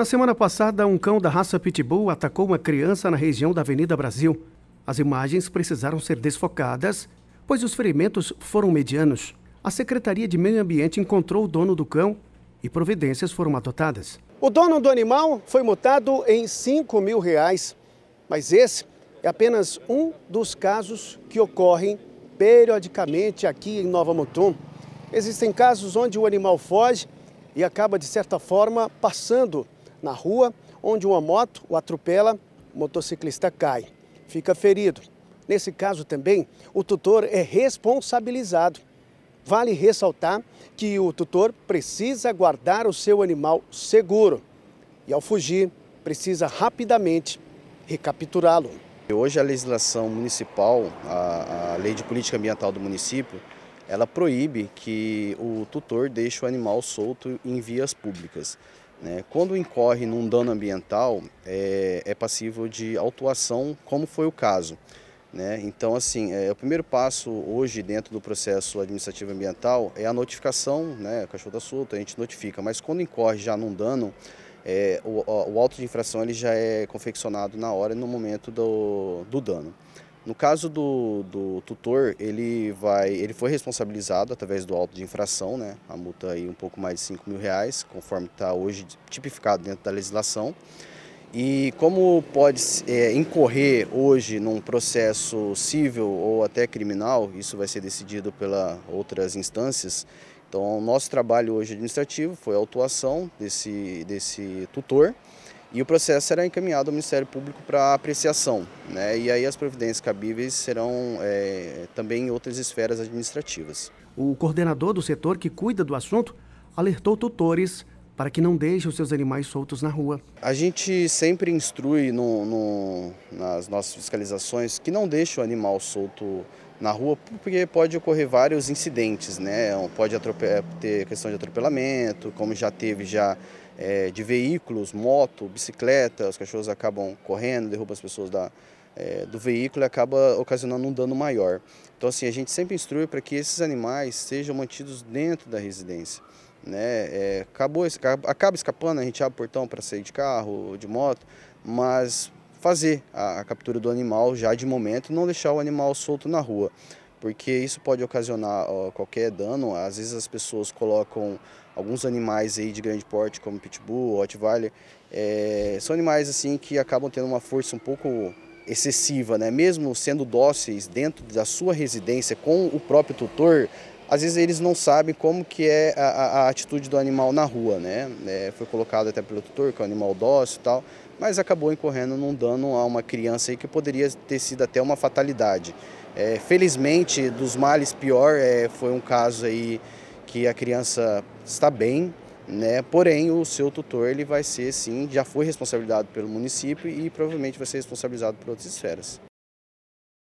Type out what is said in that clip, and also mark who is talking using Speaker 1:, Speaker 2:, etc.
Speaker 1: Na semana passada, um cão da raça Pitbull atacou uma criança na região da Avenida Brasil. As imagens precisaram ser desfocadas, pois os ferimentos foram medianos. A Secretaria de Meio Ambiente encontrou o dono do cão e providências foram adotadas. O dono do animal foi multado em 5 mil reais, mas esse é apenas um dos casos que ocorrem periodicamente aqui em Nova Mutum. Existem casos onde o animal foge e acaba, de certa forma, passando na rua, onde uma moto o atropela, o motociclista cai, fica ferido. Nesse caso também, o tutor é responsabilizado. Vale ressaltar que o tutor precisa guardar o seu animal seguro
Speaker 2: e, ao fugir, precisa rapidamente recapturá-lo. Hoje a legislação municipal, a, a, lei de política ambiental do município, ela proíbe que o tutor deixe o animal solto em vias públicas. Né? Quando incorre num dano ambiental, é, é passível de autuação, como foi o caso. Né? Então, assim, é, o primeiro passo hoje dentro do processo administrativo ambiental é a notificação, né? cachorro da tá solta, a gente notifica, mas quando incorre já num dano, é, o, o auto de infração ele já é confeccionado na hora e no momento do, do dano. No caso do, do tutor, ele, vai, ele foi responsabilizado através do auto de infração, né? a multa aí um pouco mais de 5 mil reais, conforme está hoje tipificado dentro da legislação. E como pode é, incorrer hoje num processo civil ou até criminal, isso vai ser decidido pelas outras instâncias. Então, nosso trabalho hoje administrativo foi a autuação desse, desse tutor e o processo será encaminhado ao Ministério Público para apreciação. Né? E aí as providências cabíveis serão é, também em outras esferas administrativas.
Speaker 1: O coordenador do setor que cuida do assunto alertou tutores para que não deixe os seus animais soltos na rua.
Speaker 2: A gente sempre instrui no, no, nas nossas fiscalizações que não deixe o animal solto na rua, porque pode ocorrer vários incidentes, né? Pode eh, ter questão de atropelamento, como já teve já é, de veículos, moto, bicicleta, os cachorros acabam correndo, derrubam as pessoas da, é, do veículo e acaba ocasionando um dano maior. Então assim, a gente sempre instrui para que esses animais sejam mantidos dentro da residência. Né? É, acabou, acaba escapando, a gente abre o portão para sair de carro, de moto, mas fazer a, a captura do animal já de momento, não deixar o animal solto na rua porque isso pode ocasionar ó, qualquer dano. Às vezes as pessoas colocam alguns animais aí de grande porte, como pitbull, rottweiler, é, são animais assim que acabam tendo uma força um pouco excessiva, né? Mesmo sendo dóceis dentro da sua residência com o próprio tutor, às vezes eles não sabem como que é a, a, a atitude do animal na rua, né? É, foi colocado até pelo tutor, que é um animal dócil e tal, mas acabou incorrendo num dano a uma criança aí que poderia ter sido até uma fatalidade. É, felizmente, dos males pior, é, foi um caso aí que a criança está bem, né? Porém, o seu tutor ele vai ser sim, já foi responsabilizado pelo município e provavelmente vai ser responsabilizado por outras esferas.